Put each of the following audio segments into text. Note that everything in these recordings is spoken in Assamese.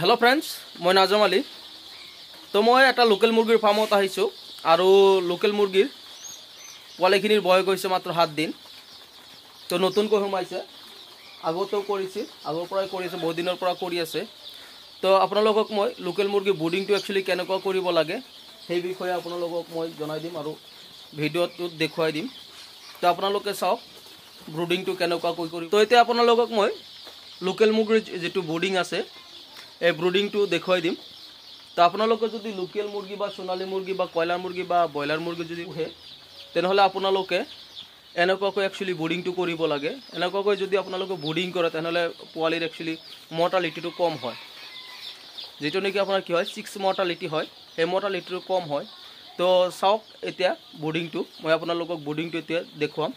হেল্ল' ফ্ৰেণ্ডছ মই নাজম আলী তো মই এটা লোকেল মুৰ্গীৰ ফাৰ্মত আহিছোঁ আৰু লোকেল মুৰ্গীৰ পোৱালিখিনিৰ বয় গৈছে মাত্ৰ সাত দিন তো নতুনকৈ সোমাইছে আগতেও কৰিছে আগৰ পৰাই কৰিছে বহুত দিনৰ পৰা কৰি আছে তো আপোনালোকক মই লোকেল মুৰ্গী ব্ৰিডিংটো একচুৱেলি কেনেকুৱা কৰিব লাগে সেই বিষয়ে আপোনালোকক মই জনাই দিম আৰু ভিডিঅ'টোত দেখুৱাই দিম তো আপোনালোকে চাওক ব্ৰিডিংটো কেনেকুৱাকৈ কৰিব তো এতিয়া আপোনালোকক মই লোকেল মুৰ্গীৰ যিটো ব্ৰিডিং আছে এই ব্ৰুডিংটো দেখুৱাই দিম তো আপোনালোকে যদি লোকেল মুৰ্গী বা সোণালী মুৰ্গী বা কয়লাৰ মুৰ্গী বা ব্ৰইলাৰ মুৰ্গী যদি পোহে তেনেহ'লে আপোনালোকে এনেকুৱাকৈ একচুৱেলি ব্ৰুডিংটো কৰিব লাগে এনেকুৱাকৈ যদি আপোনালোকে ব্ৰুডিং কৰে তেনেহ'লে পোৱালিৰ একচুৱেলি মৰ্টালিটিটো কম হয় যিটো নেকি আপোনাৰ কি হয় ছিক্স মৰ্টালিটি হয় সেই মৰ্টালিটিটো কম হয় তো চাওক এতিয়া ব্ৰুডিংটো মই আপোনালোকক ব্ৰুডিংটো এতিয়া দেখুৱাম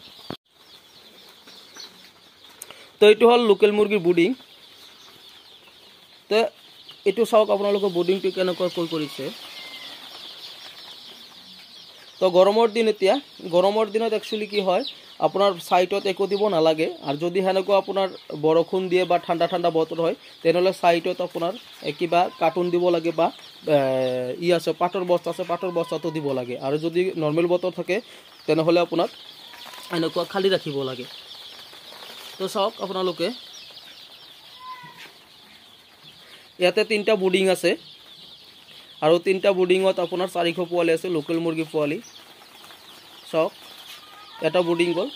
তো এইটো হ'ল লোকেল মুৰ্গীৰ ব্ৰুডিং তো এইটো চাওক আপোনালোকে বৰ্ডিংটো কেনেকুৱা কৈ কৰিছে তো গৰমৰ দিন এতিয়া গৰমৰ দিনত একচুৱেলি কি হয় আপোনাৰ ছাইটত একো দিব নালাগে আৰু যদি সেনেকুৱা আপোনাৰ বৰষুণ দিয়ে বা ঠাণ্ডা ঠাণ্ডা বতৰ হয় তেনেহ'লে ছাইটত আপোনাৰ কিবা কাৰ্টুন দিব লাগে বা ই আছে পাটৰ বস্তা আছে পাটৰ বস্তাটো দিব লাগে আৰু যদি নৰ্মেল বতৰ থাকে তেনেহ'লে আপোনাক এনেকুৱা খালী ৰাখিব লাগে তো চাওক আপোনালোকে ইয়াতে তিনটা ব্রিডিং আছে আর তিনটা ব্রিডিংত আপনার চারিশ পালি আছে লোকেল মুরগি পালি চক এটা ব্রিডিং গল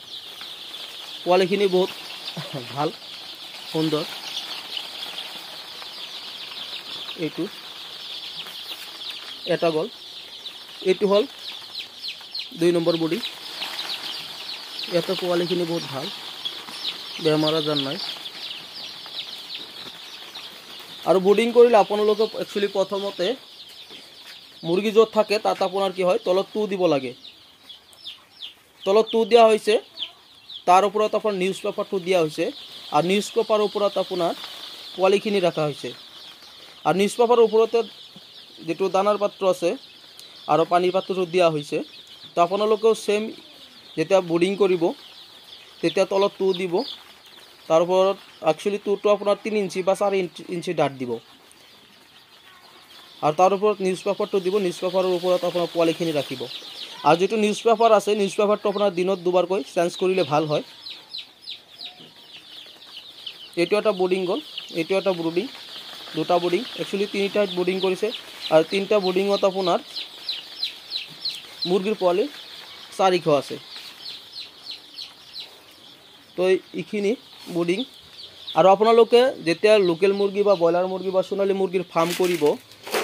পালিখিন বহুত ভাল সুন্দর এই এটা গল এই হল দুই নম্বর বডি এত পালিখিন বহুত ভাল বেমার আজার নয় আৰু বৰ্ডিং কৰিলে আপোনালোকে একচুৱেলি প্ৰথমতে মুৰ্গী য'ত থাকে তাত আপোনাৰ কি হয় তলত টু দিব লাগে তলত টু দিয়া হৈছে তাৰ ওপৰত আপোনাৰ নিউজ পেপাৰটো দিয়া হৈছে আৰু নিউজ পেপাৰৰ ওপৰত আপোনাৰ পোৱালিখিনি ৰখা হৈছে আৰু নিউজ পেপাৰৰ ওপৰতে যিটো দানাৰ পাত্ৰ আছে আৰু পানীৰ পাত্ৰটো দিয়া হৈছে তো আপোনালোকেও ছেম যেতিয়া বৰ্ডিং কৰিব তেতিয়া তলত টু দিব তাৰ ওপৰত একচুৱেলি টুৰটো আপোনাৰ তিনি ইঞ্চি বা চাৰি ইঞ্চি ডাঠ দিব আৰু তাৰ ওপৰত নিউজ পেপাৰটো দিব নিউজ পেপাৰৰ ওপৰত আপোনাৰ পোৱালিখিনি ৰাখিব আৰু যিটো নিউজ পেপাৰ আছে নিউজ পেপাৰটো আপোনাৰ দিনত দুবাৰকৈ চেঞ্জ কৰিলে ভাল হয় এইটো এটা বৰ্ডিং গ'ল এইটো এটা ব্ৰডিং দুটা বৰ্ডিং একচুৱেলি তিনিটা বৰ্ডিং কৰিছে আৰু তিনিটা বৰ্ডিঙত আপোনাৰ মুৰ্গীৰ পোৱালি চাৰিশ আছে তো এইখিনি ব্ৰিডিং আৰু আপোনালোকে যেতিয়া লোকেল মুৰ্গী বা ব্ৰইলাৰ মুৰ্গী বা সোণালী মুৰ্গীৰ ফাৰ্ম কৰিব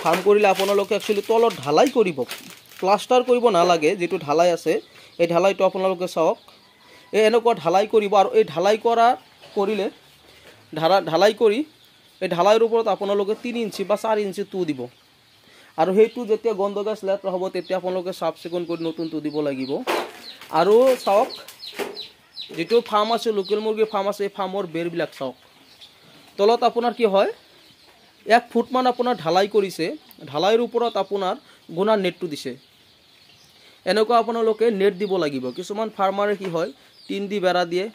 ফাৰ্ম কৰিলে আপোনালোকে একচুৱেলি তলত ঢালাই কৰিব প্লাষ্টাৰ কৰিব নালাগে যিটো ঢালাই আছে এই ঢালাইটো আপোনালোকে চাওক এই এনেকুৱা ঢালাই কৰিব আৰু এই ঢালাই কৰা কৰিলে ঢালা ঢালাই কৰি এই ঢালাইৰ ওপৰত আপোনালোকে তিনি ইঞ্চি বা চাৰি ইঞ্চি টু দিব আৰু সেইটো যেতিয়া গন্ধগেছ লেট হ'ব তেতিয়া আপোনালোকে চাফ চিকুণ কৰি নতুন নতুনটো দিব লাগিব আৰু চাওক যিটো ফাৰ্ম আছে লোকেল মুৰ্গীৰ ফাৰ্ম আছে এই ফাৰ্মৰ বেৰবিলাক চাওক তলত আপোনাৰ কি হয় এক ফুটমান আপোনাৰ ঢালাই কৰিছে ঢালাইৰ ওপৰত আপোনাৰ গুণা নেটটো দিছে এনেকুৱা আপোনালোকে নেট দিব লাগিব কিছুমান ফাৰ্মাৰে কি হয় টিন দি বেৰা দিয়ে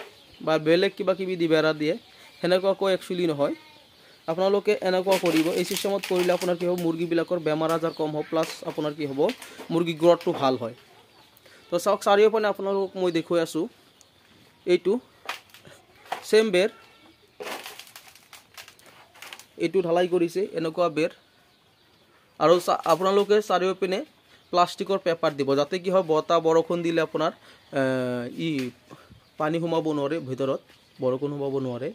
বা বেলেগ কিবা কিবি দি বেৰা দিয়ে সেনেকুৱাকৈ একচুৱেলি নহয় আপোনালোকে এনেকুৱা কৰিব এই চিষ্টেমত কৰিলে আপোনাৰ কি হ'ব মুৰ্গীবিলাকৰ বেমাৰ আজাৰ কম হ'ব প্লাছ আপোনাৰ কি হ'ব মুৰ্গী গ্ৰথটো ভাল হয় তো চাওক চাৰিওফালে আপোনালোকক মই দেখুৱাই আছোঁ এইটো চেম বেৰ এইটো ঢালাই কৰিছে এনেকুৱা বেৰ আৰু আপোনালোকে চাৰিওপিনে প্লাষ্টিকৰ পেপাৰ দিব যাতে কি হয় বতাহ বৰষুণ দিলে আপোনাৰ ই পানী সোমাব নোৱাৰে ভিতৰত বৰষুণ সোমাব নোৱাৰে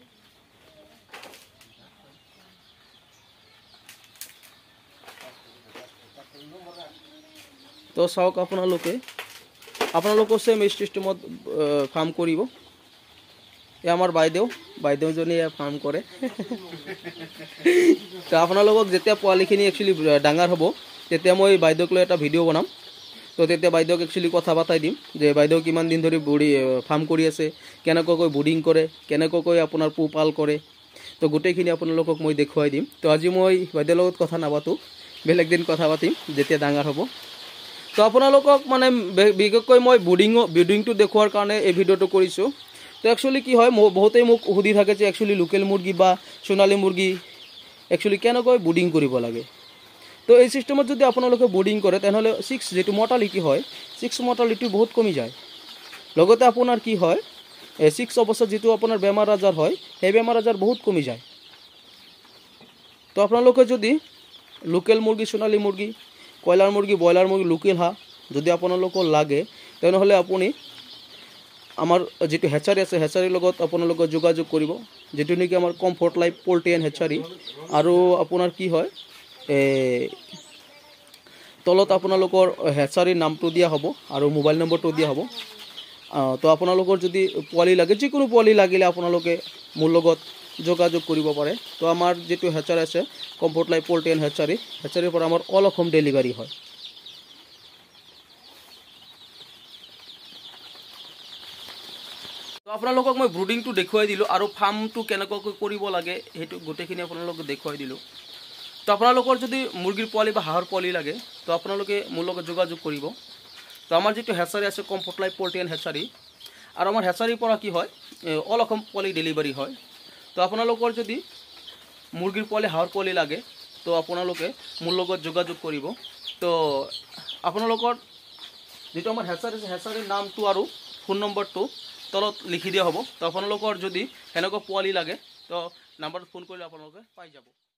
তো চাওক আপোনালোকে আপোনালোকেও চেম এই চিষ্টেমত কাম কৰিব এ আমাৰ বাইদেউ বাইদেউজনীয়ে ফাৰ্ম কৰে তো আপোনালোকক যেতিয়া পোৱালিখিনি একচুৱেলি ডাঙৰ হ'ব তেতিয়া মই বাইদেউক লৈ এটা ভিডিঅ' বনাম তো তেতিয়া বাইদেউক একচুৱেলি কথা পাতাই দিম যে বাইদেউ কিমান দিন ধৰি বুড়ি ফাৰ্ম কৰি আছে কেনেকুৱাকৈ বুডিং কৰে কেনেকুৱাকৈ আপোনাৰ পোহপাল কৰে তো গোটেইখিনি আপোনালোকক মই দেখুৱাই দিম তো আজি মই বাইদেউৰ লগত কথা নাপাতোঁ বেলেগ দিন কথা পাতিম যেতিয়া ডাঙৰ হ'ব তো আপোনালোকক মানে বিশেষকৈ মই বুডিঙ বুডিংটো দেখুওৱাৰ কাৰণে এই ভিডিঅ'টো কৰিছোঁ তো একচুয়ালি কি হয় বহুতেই মোক সুধি থাকে যে একচুৱেলি লোকেল মুৰ্গী বা সোণালী মুৰ্গী একচুৱেলি কেনেকৈ ব্ৰিডিং কৰিব লাগে তো এই চিষ্টেমত যদি আপোনালোকে ব্ৰিডিং কৰে তেনেহ'লে চিক্স যিটো মৰ্টেলিটি হয় চিক্স মৰ্টেলিটি বহুত কমি যায় লগতে আপোনাৰ কি হয় এই চিক্স অৱস্থাত যিটো আপোনাৰ বেমাৰ আজাৰ হয় সেই বেমাৰ আজাৰ বহুত কমি যায় তো আপোনালোকে যদি লোকেল মুৰ্গী সোণালী মুৰ্গী কয়লাৰ মুৰ্গী ব্ৰইলাৰ মুৰ্গী লোকেল হাঁহ যদি আপোনালোকক লাগে তেনেহ'লে আপুনি আমাৰ যিটো হেচাৰী আছে হেচাৰীৰ লগত আপোনালোকে যোগাযোগ কৰিব যিটো নেকি আমাৰ Comfort Life Poultry and Hatchery আৰু আপোনাৰ কি হয় তলত আপোনালোকৰ হেচাৰীৰ নামটো দিয়া হ'ব আৰু মোবাইল নম্বৰটো দিয়া হ'ব তো আপোনালোকৰ যদি পোৱালি লাগে যিকোনো পোৱালি লাগিলে আপোনালোকে মোৰ লগত যোগাযোগ কৰিব পাৰে তো আমাৰ যিটো হেচাৰী আছে Comfort Life Poultry and Hatchery হেচাৰীৰ পৰা আমাৰ অল অসম ডেলিভাৰী হয় আপোনালোকক মই ব্ৰুডিংটো দেখুৱাই দিলোঁ আৰু ফাৰ্মটো কেনেকুৱাকৈ কৰিব লাগে সেইটো গোটেইখিনি আপোনালোকক দেখুৱাই দিলোঁ তো আপোনালোকৰ যদি মুৰ্গীৰ পোৱালি বা হাঁহৰ পোৱালি লাগে তো আপোনালোকে মোৰ লগত যোগাযোগ কৰিব তো আমাৰ যিটো হেচাৰী আছে Comfort Life Poultry and Hatchery আৰু আমাৰ হেচাৰীৰ পৰা কি হয় অল অসম পোৱালি ডেলিভাৰী হয় তো আপোনালোকৰ যদি মুৰ্গীৰ পোৱালি হাঁহৰ পোৱালি লাগে তো আপোনালোকে মোৰ লগত যোগাযোগ কৰিব তো আপোনালোকৰ যিটো আমাৰ হেচাৰী আছে হেচাৰীৰ নামটো আৰু ফোন নম্বৰটো তলত লিখি দিয়া হ'ব তো আপোনালোকৰ যদি সেনেকুৱা পোৱালি লাগে তো নাম্বাৰত ফোন কৰিলে আপোনালোকে পাই যাব